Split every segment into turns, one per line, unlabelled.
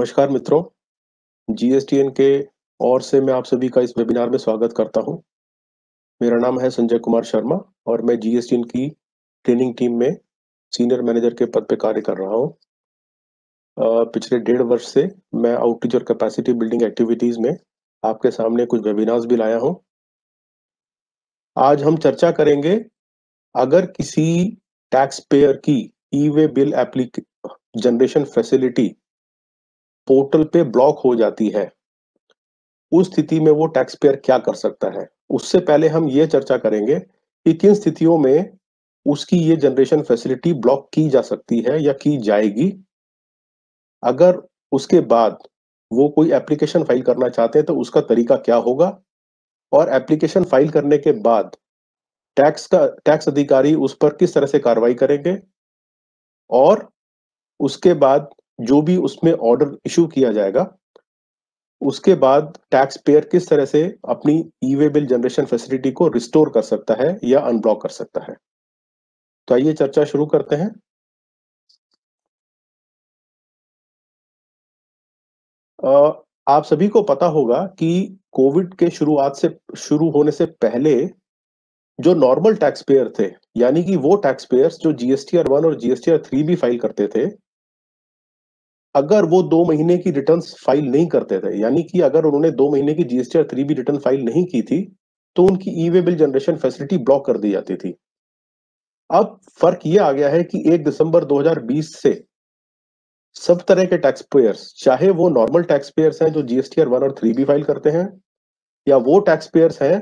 नमस्कार मित्रों जीएसटीएन के और से मैं आप सभी का इस वेबिनार में स्वागत करता हूं। मेरा नाम है संजय कुमार शर्मा और मैं जीएसटीएन की ट्रेनिंग टीम में सीनियर मैनेजर के पद पर कार्य कर रहा हूं। पिछले डेढ़ वर्ष से मैं आउटरीच और कैपेसिटी बिल्डिंग एक्टिविटीज में आपके सामने कुछ वेबिनार्स भी लाया हूँ आज हम चर्चा करेंगे अगर किसी टैक्स पेयर की ई वे बिल एप्लीके जनरेशन फैसिलिटी पोर्टल पे ब्लॉक हो जाती है उस स्थिति में वो टैक्स पेयर क्या कर सकता है उससे पहले हम ये चर्चा करेंगे कि किन स्थितियों में उसकी ये जनरेशन फैसिलिटी ब्लॉक की जा सकती है या की जाएगी अगर उसके बाद वो कोई एप्लीकेशन फाइल करना चाहते हैं तो उसका तरीका क्या होगा और एप्लीकेशन फाइल करने के बाद टैक्स का टैक्स अधिकारी उस पर किस तरह से कार्रवाई करेंगे और उसके बाद जो भी उसमें ऑर्डर इशू किया जाएगा उसके बाद टैक्स पेयर किस तरह से अपनी E way bill generation facility को रिस्टोर कर सकता है या अनब्लॉक कर सकता है तो आइए चर्चा शुरू करते हैं आप सभी को पता होगा कि कोविड के शुरुआत से शुरू होने से पहले जो नॉर्मल टैक्स पेयर थे यानी कि वो टैक्स पेयर्स जो जीएसटीआर वन और जीएसटीआर थ्री भी फाइल करते थे अगर वो दो महीने की रिटर्न फाइल नहीं करते थे यानी कि अगर उन्होंने दो महीने की GST three B return file नहीं की थी तो उनकी E way bill generation facility block कर दी जाती थी अब फर्क यह आ गया है कि 1 दिसंबर 2020 से सब तरह के टैक्स पेयर्स चाहे वो नॉर्मल टैक्स पेयर्स हैं जो जीएसटी आर वन और थ्री बी फाइल करते हैं या वो टैक्स पेयर्स हैं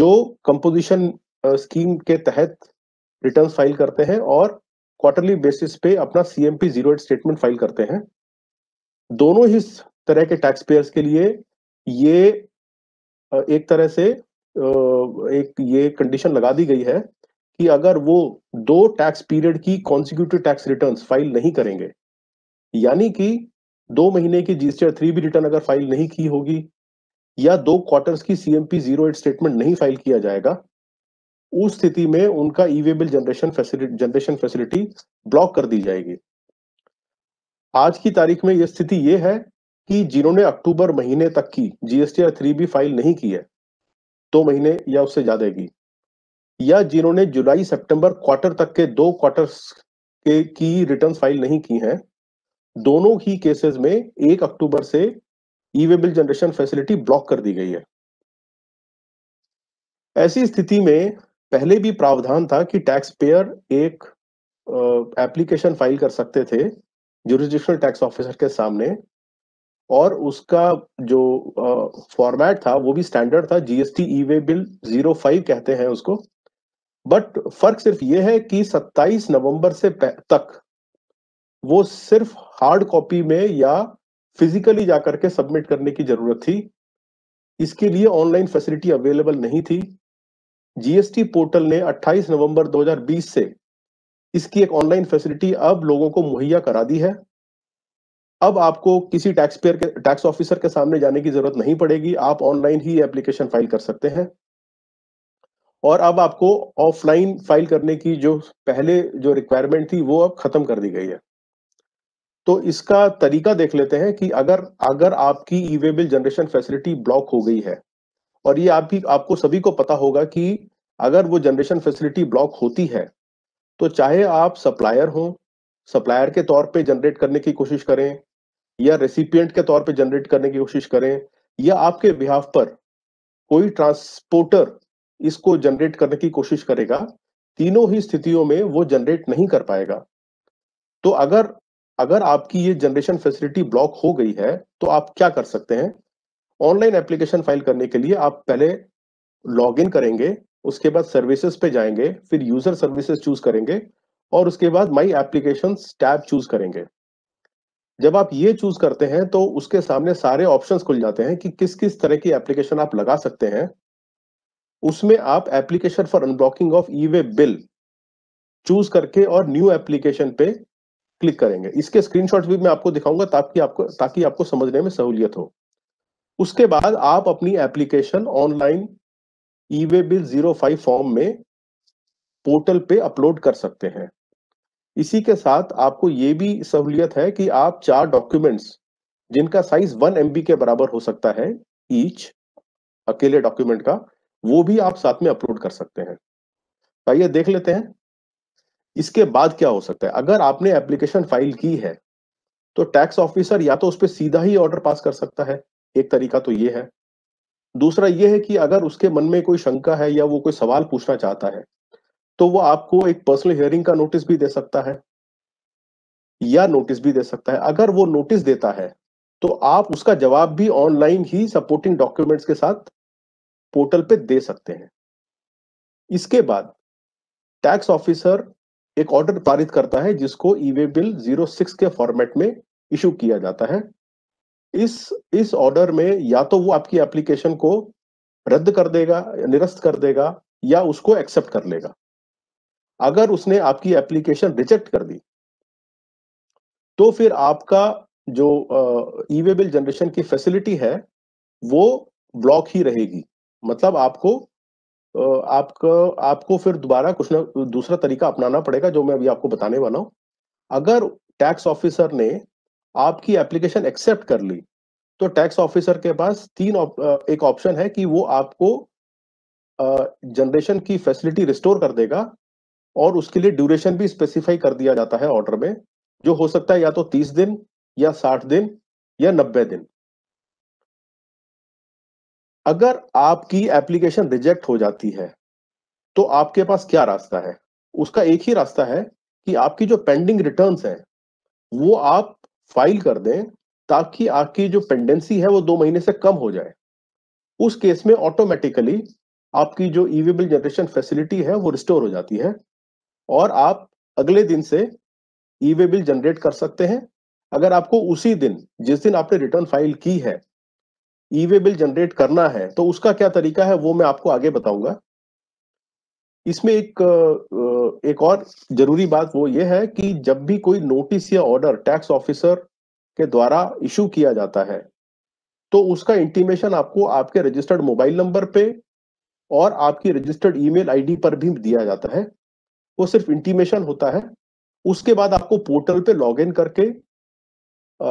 जो कंपोजिशन स्कीम के तहत रिटर्न फाइल करते हैं और क्वार्टरली बेसिस पे अपना CMP zero eight statement file करते हैं दोनों ही तरह के टैक्स पेयर्स के लिए ये एक तरह से एक ये कंडीशन लगा दी गई है कि अगर वो दो टैक्स पीरियड की कॉन्सिक्यूटिव टैक्स रिटर्न्स फाइल नहीं करेंगे यानी कि दो महीने की जीएसटी थ्री भी रिटर्न अगर फाइल नहीं की होगी या दो क्वार्टर्स की सीएमपी जीरो एट स्टेटमेंट नहीं फाइल किया जाएगा उस स्थिति में उनका e bill generation facility generation facility block कर दी जाएगी आज की तारीख में यह स्थिति यह है कि जिन्होंने अक्टूबर महीने तक की GST R three B file नहीं की है दो तो महीने या उससे ज्यादा की या जिन्होंने जुलाई सितंबर क्वार्टर तक के दो क्वार्टर के की रिटर्न फाइल नहीं की हैं दोनों ही केसेस में एक अक्टूबर से e way bill generation facility block कर दी गई है ऐसी स्थिति में पहले भी प्रावधान था कि टैक्स पेयर एक एप्लीकेशन फाइल कर सकते थे जुरिस्डिक्शनल टैक्स ऑफिसर के सामने और उसका जो फॉर्मेट था वो भी स्टैंडर्ड था GST e way bill zero five कहते हैं उसको बट फर्क सिर्फ ये है कि 27 नवंबर से तक वो सिर्फ हार्ड कॉपी में या फिजिकली जाकर के सबमिट करने की जरूरत थी इसके लिए ऑनलाइन फैसिलिटी अवेलेबल नहीं थी जीएसटी पोर्टल ने 28 नवंबर 2020 से इसकी एक ऑनलाइन फैसिलिटी अब लोगों को मुहैया करा दी है अब आपको किसी टैक्स पेयर के टैक्स ऑफिसर के सामने जाने की जरूरत नहीं पड़ेगी आप ऑनलाइन ही एप्लीकेशन फाइल कर सकते हैं और अब आपको ऑफलाइन फाइल करने की जो पहले जो रिक्वायरमेंट थी वो अब खत्म कर दी गई है तो इसका तरीका देख लेते हैं कि अगर अगर आपकी e way bill generation facility block हो गई है और ये आप भी आपको सभी को पता होगा कि अगर वो जनरेशन फैसिलिटी ब्लॉक होती है तो चाहे आप सप्लायर हो सप्लायर के तौर पे जनरेट करने की कोशिश करें या रेसिपियंट के तौर पे जनरेट करने की कोशिश करें या आपके बिहाफ पर कोई ट्रांसपोर्टर इसको जनरेट करने की कोशिश करेगा तीनों ही स्थितियों में वो जनरेट नहीं कर पाएगा तो अगर अगर आपकी ये जनरेशन फैसिलिटी ब्लॉक हो गई है तो आप क्या कर सकते हैं ऑनलाइन एप्लीकेशन फाइल करने के लिए आप पहले लॉग इन करेंगे उसके बाद सर्विसेज पे जाएंगे फिर यूजर सर्विसेज चूज करेंगे और उसके बाद माई एप्लीकेशन टैब चूज करेंगे जब आप ये चूज करते हैं तो उसके सामने सारे ऑप्शन खुल जाते हैं कि किस किस तरह की एप्लीकेशन आप लगा सकते हैं उसमें आप application for unblocking of e way bill choose करके और न्यू एप्लीकेशन पे क्लिक करेंगे इसके स्क्रीनशॉट भी मैं आपको दिखाऊंगा ताकि आपको ताकि आपको समझने में सहूलियत हो उसके बाद आप अपनी application online e way bill zero five form में पोर्टल पे अपलोड कर सकते हैं इसी के साथ आपको ये भी सहूलियत है कि आप चार डॉक्यूमेंट्स जिनका साइज वन एम के बराबर हो सकता है ईच अकेले डॉक्यूमेंट का वो भी आप साथ में अपलोड कर सकते हैं तो आइए देख लेते हैं इसके बाद क्या हो सकता है अगर आपने एप्लीकेशन फाइल की है तो टैक्स ऑफिसर या तो उस पर सीधा ही ऑर्डर पास कर सकता है एक तरीका तो ये है दूसरा ये है कि अगर उसके मन में कोई शंका है या वो कोई सवाल पूछना चाहता है तो वो आपको एक पर्सनल हियरिंग का नोटिस भी दे सकता है या नोटिस भी दे सकता है अगर वो नोटिस देता है तो आप उसका जवाब भी ऑनलाइन ही सपोर्टिंग डॉक्यूमेंट्स के साथ पोर्टल पे दे सकते हैं इसके बाद टैक्स ऑफिसर एक ऑर्डर पारित करता है जिसको ईवे बिल जीरो सिक्स के फॉर्मेट में इशू किया जाता है इस इस ऑर्डर में या तो वो आपकी एप्लीकेशन को रद्द कर देगा निरस्त कर देगा या उसको एक्सेप्ट कर लेगा अगर उसने आपकी एप्लीकेशन रिजेक्ट कर दी तो फिर आपका जो ईवे बिल जनरेशन की फैसिलिटी है वो ब्लॉक ही रहेगी मतलब आपको आपको आपको फिर दोबारा कुछ ना दूसरा तरीका अपनाना पड़ेगा जो मैं अभी आपको बताने वाला हूं अगर टैक्स ऑफिसर ने आपकी एप्लीकेशन एक्सेप्ट कर ली तो टैक्स ऑफिसर के पास तीन उप, एक ऑप्शन है कि वो आपको जनरेशन की फैसिलिटी रिस्टोर कर देगा और उसके लिए ड्यूरेशन भी स्पेसिफाई कर दिया जाता है ऑर्डर में जो हो सकता है या तो तीस दिन या साठ दिन या नब्बे दिन अगर आपकी एप्लीकेशन रिजेक्ट हो जाती है तो आपके पास क्या रास्ता है उसका एक ही रास्ता है कि आपकी जो पेंडिंग रिटर्न्स हैं वो आप फाइल कर दें ताकि आपकी जो पेंडेंसी है वो दो महीने से कम हो जाए उस केस में ऑटोमेटिकली आपकी जो ई बिल जनरेशन फैसिलिटी है वो रिस्टोर हो जाती है और आप अगले दिन से ई वे बिल जनरेट कर सकते हैं अगर आपको उसी दिन जिस दिन आपने रिटर्न फाइल की है ई वे बिल जनरेट करना है तो उसका क्या तरीका है वो मैं आपको आगे बताऊंगा इसमें एक एक और जरूरी बात वो ये है कि जब भी कोई नोटिस या ऑर्डर टैक्स ऑफिसर के द्वारा इशू किया जाता है तो उसका इंटीमेशन आपको आपके रजिस्टर्ड मोबाइल नंबर पे और आपकी रजिस्टर्ड ईमेल आईडी पर भी दिया जाता है वो सिर्फ इंटीमेशन होता है उसके बाद आपको पोर्टल पे लॉगिन करके आ,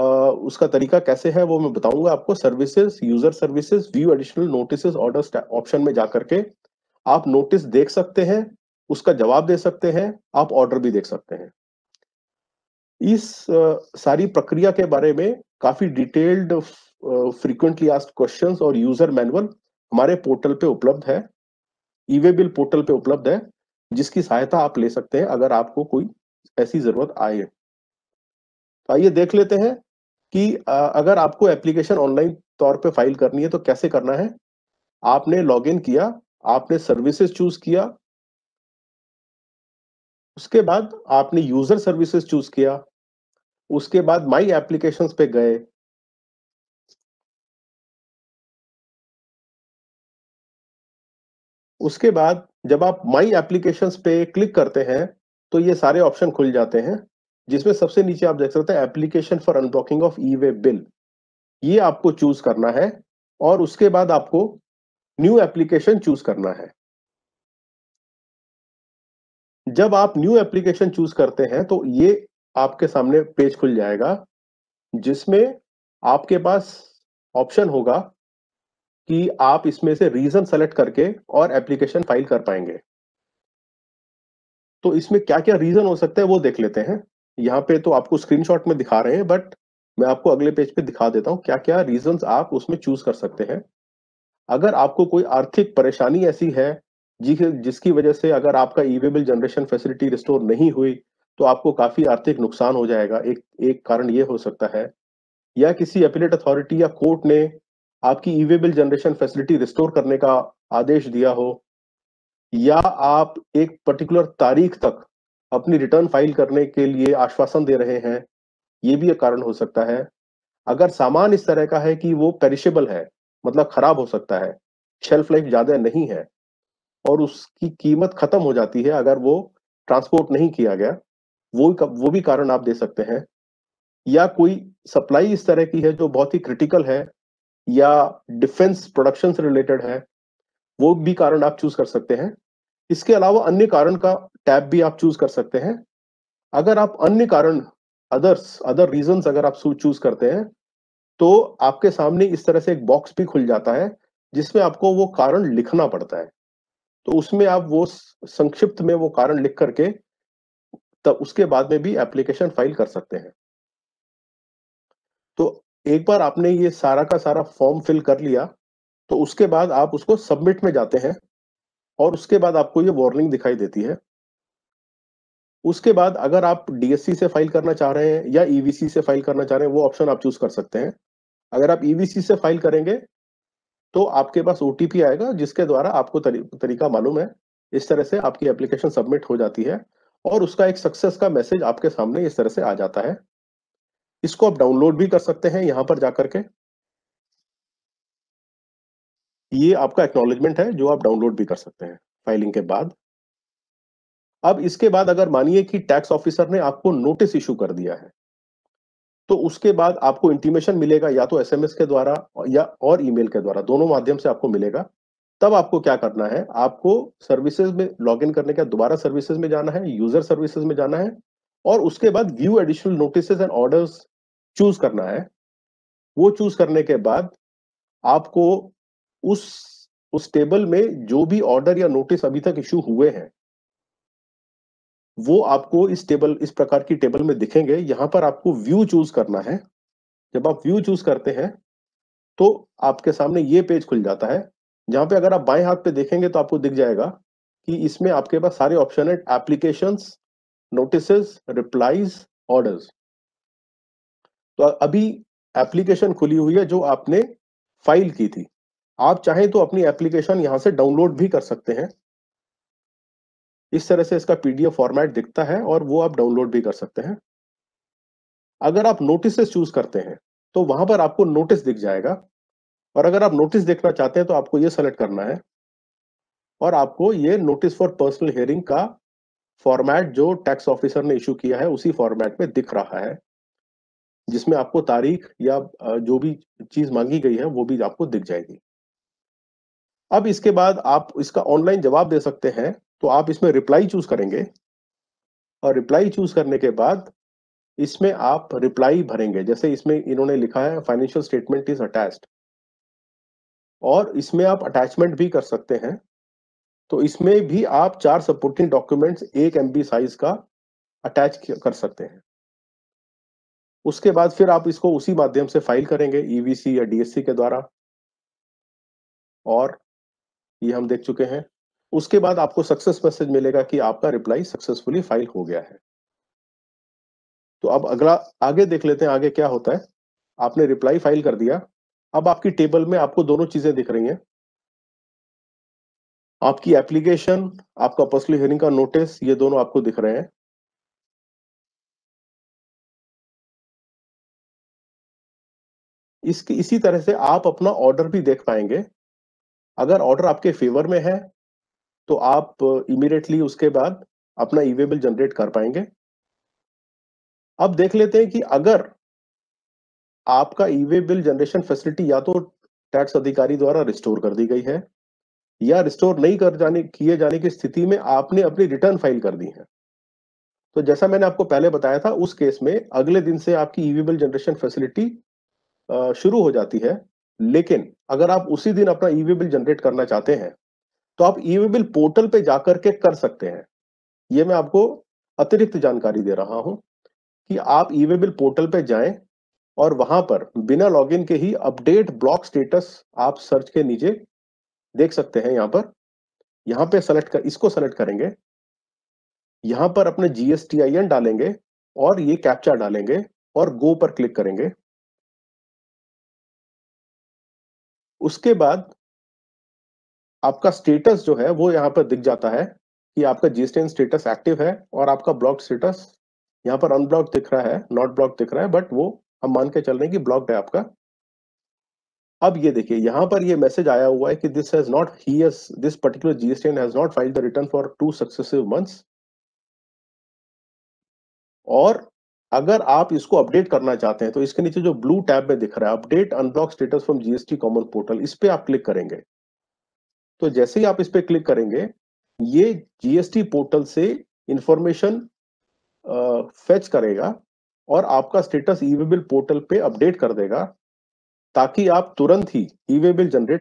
उसका तरीका कैसे है वो मैं बताऊंगा आपको services user services view additional notice order option में जा करके आप नोटिस देख सकते हैं उसका जवाब दे सकते हैं आप ऑर्डर भी देख सकते हैं इस सारी प्रक्रिया के बारे में काफी डिटेल्ड फ्रीक्वेंटली आस्ट क्वेश्चंस और यूजर मैनुअल हमारे पोर्टल पे उपलब्ध है ईवे बिल पोर्टल पे उपलब्ध है जिसकी सहायता आप ले सकते हैं अगर आपको कोई ऐसी जरूरत आए तो आइए देख लेते हैं कि अगर आपको एप्लीकेशन ऑनलाइन तौर पे फाइल करनी है तो कैसे करना है आपने लॉगिन किया आपने सर्विसेज चूज किया उसके बाद आपने यूजर सर्विसेज चूज किया उसके बाद माई एप्लीकेशन पे गए उसके बाद जब आप माई एप्लीकेशन पे क्लिक करते हैं तो ये सारे ऑप्शन खुल जाते हैं जिसमें सबसे नीचे आप देख सकते हैं application for unblocking of e way bill ये आपको चूज करना है और उसके बाद आपको न्यू एप्लीकेशन चूज करना है जब आप न्यू एप्लीकेशन चूज करते हैं तो ये आपके सामने पेज खुल जाएगा जिसमें आपके पास ऑप्शन होगा कि आप इसमें से रीजन सेलेक्ट करके और एप्लीकेशन फाइल कर पाएंगे तो इसमें क्या क्या रीजन हो सकते हैं वो देख लेते हैं यहाँ पे तो आपको स्क्रीनशॉट में दिखा रहे हैं बट मैं आपको अगले पेज पे दिखा देता हूं क्या क्या रीजन आप उसमें चूज कर सकते हैं अगर आपको कोई आर्थिक परेशानी ऐसी है जिसकी वजह से अगर आपका e bill generation facility restore नहीं हुई तो आपको काफी आर्थिक नुकसान हो जाएगा एक एक कारण ये हो सकता है या किसी अपीलेट अथॉरिटी या कोर्ट ने आपकी e bill generation facility restore करने का आदेश दिया हो या आप एक पर्टिकुलर तारीख तक अपनी रिटर्न फाइल करने के लिए आश्वासन दे रहे हैं ये भी एक कारण हो सकता है अगर सामान इस तरह का है कि वो पेरिशेबल है मतलब खराब हो सकता है शेल्फ लाइफ ज्यादा नहीं है और उसकी कीमत खत्म हो जाती है अगर वो ट्रांसपोर्ट नहीं किया गया वो वो भी कारण आप दे सकते हैं या कोई सप्लाई इस तरह की है जो बहुत ही क्रिटिकल है या डिफेंस प्रोडक्शन से रिलेटेड है वो भी कारण आप चूज कर सकते हैं इसके अलावा अन्य कारण का टैब भी आप चूज कर सकते हैं अगर आप अन्य कारण अदर्स अदर रीजन अगर आप चूज करते हैं तो आपके सामने इस तरह से एक बॉक्स भी खुल जाता है जिसमें आपको वो कारण लिखना पड़ता है तो उसमें आप वो संक्षिप्त में वो कारण लिख करके तब उसके बाद में भी एप्लीकेशन फाइल कर सकते हैं तो एक बार आपने ये सारा का सारा फॉर्म फिल कर लिया तो उसके बाद आप उसको सबमिट में जाते हैं और उसके बाद आपको ये वार्निंग दिखाई देती है उसके बाद अगर आप डीएससी से फाइल करना चाह रहे हैं या ईवीसी e से फाइल करना चाह रहे हैं वो ऑप्शन आप चूज कर सकते हैं अगर आप ईवीसी e से फाइल करेंगे तो आपके पास ओ आएगा जिसके द्वारा आपको तरी, तरीका मालूम है इस तरह से आपकी एप्लीकेशन सबमिट हो जाती है और उसका एक सक्सेस का मैसेज आपके सामने इस तरह से आ जाता है इसको आप डाउनलोड भी कर सकते हैं यहां पर जाकर के ये आपका एक्नोलेजमेंट है जो आप डाउनलोड भी कर सकते हैं फाइलिंग के बाद अब इसके बाद अगर मानिए कि टैक्स ऑफिसर ने आपको नोटिस इशू कर दिया है तो उसके बाद आपको इंटीमेशन मिलेगा या तो एसएमएस के द्वारा या और ईमेल के द्वारा दोनों माध्यम से आपको मिलेगा तब आपको क्या करना है आपको सर्विसेज में लॉग इन करने का दोबारा सर्विसेज में जाना है यूजर सर्विसेज में जाना है और उसके बाद view additional notice and orders choose करना है वो चूज करने के बाद आपको उस उस टेबल में जो भी ऑर्डर या नोटिस अभी तक इशू हुए हैं वो आपको इस टेबल इस प्रकार की टेबल में दिखेंगे यहां पर आपको व्यू चूज करना है जब आप व्यू चूज करते हैं तो आपके सामने ये पेज खुल जाता है जहां पे अगर आप बाएं हाथ पे देखेंगे तो आपको दिख जाएगा कि इसमें आपके पास सारे ऑप्शन है एप्लीकेशन नोटिस रिप्लाईज ऑर्डर्स तो अभी एप्लीकेशन खुली हुई है जो आपने फाइल की थी आप चाहें तो अपनी एप्लीकेशन यहां से डाउनलोड भी कर सकते हैं इस तरह से इसका पीडीएफ फॉर्मेट दिखता है और वो आप डाउनलोड भी कर सकते हैं अगर आप नोटिस चूज करते हैं तो वहां पर आपको नोटिस दिख जाएगा और अगर आप नोटिस देखना चाहते हैं तो आपको ये सेलेक्ट करना है और आपको ये नोटिस फॉर पर्सनल हियरिंग का फॉर्मेट जो टैक्स ऑफिसर ने इशू किया है उसी फॉर्मेट में दिख रहा है जिसमें आपको तारीख या जो भी चीज मांगी गई है वो भी आपको दिख जाएगी अब इसके बाद आप इसका ऑनलाइन जवाब दे सकते हैं तो आप इसमें रिप्लाई चूज करेंगे और रिप्लाई चूज करने के बाद इसमें आप रिप्लाई भरेंगे जैसे इसमें इन्होंने लिखा है फाइनेंशियल स्टेटमेंट इज अटैच्ड और इसमें आप अटैचमेंट भी कर सकते हैं तो इसमें भी आप चार सपोर्टिंग डॉक्यूमेंट्स एक एम साइज का अटैच कर सकते हैं उसके बाद फिर आप इसको उसी माध्यम से फाइल करेंगे ईवीसी e या डीएससी के द्वारा और ये हम देख चुके हैं उसके बाद आपको सक्सेस मैसेज मिलेगा कि आपका रिप्लाई सक्सेसफुली फाइल हो गया है तो अब अगला आगे देख लेते हैं आगे क्या होता है आपने रिप्लाई फाइल कर दिया अब आपकी टेबल में आपको दोनों चीजें दिख रही हैं आपकी एप्लीकेशन आपका पर्सनल हियरिंग का नोटिस ये दोनों आपको दिख रहे हैं इसकी इसी तरह से आप अपना ऑर्डर भी देख पाएंगे अगर ऑर्डर आपके फेवर में है तो आप इमीडिएटली uh, उसके बाद अपना ईवे बिल जनरेट कर पाएंगे अब देख लेते हैं कि अगर आपका ईवे बिल जनरेशन फैसिलिटी या तो टैक्स अधिकारी द्वारा रिस्टोर कर दी गई है या रिस्टोर नहीं कर जाने किए जाने की स्थिति में आपने अपनी रिटर्न फाइल कर दी है तो जैसा मैंने आपको पहले बताया था उस केस में अगले दिन से आपकी ईवी बिल जनरेशन फैसिलिटी शुरू हो जाती है लेकिन अगर आप उसी दिन अपना ईवी बिल जनरेट करना चाहते हैं तो आप ई बिल पोर्टल पे जाकर के कर सकते हैं ये मैं आपको अतिरिक्त जानकारी दे रहा हूं कि आप ई बिल पोर्टल पे जाएं और वहां पर बिना लॉगिन के ही अपडेट ब्लॉक स्टेटस आप सर्च के नीचे देख सकते हैं यहां पर यहां पे सेलेक्ट कर इसको सेलेक्ट करेंगे यहां पर अपने जीएसटीआईएन डालेंगे और ये कैप्चा डालेंगे और गो पर क्लिक करेंगे उसके बाद आपका स्टेटस जो है वो यहाँ पर दिख जाता है कि आपका जीएसटीएन स्टेटस एक्टिव है और आपका ब्लॉक स्टेटस यहाँ पर अनब्लॉक दिख रहा है नॉट ब्लॉक दिख रहा है बट वो हम मान के चल रहे हैं कि ब्लॉक है आपका अब ये देखिए यहाँ पर ये मैसेज आया हुआ है कि this has not he this particular GSTN has not file the return for two successive months और अगर आप इसको अपडेट करना चाहते हैं तो इसके नीचे जो ब्लू टैब में दिख रहा है update unblock status from GST common portal इस पर आप क्लिक करेंगे तो जैसे ही आप इस पर क्लिक करेंगे ये जीएसटी पोर्टल से इंफॉर्मेशन फेच करेगा और आपका status e way e bill portal पे अपडेट कर देगा ताकि आप तुरंत ही ईवे e बिल जनरेट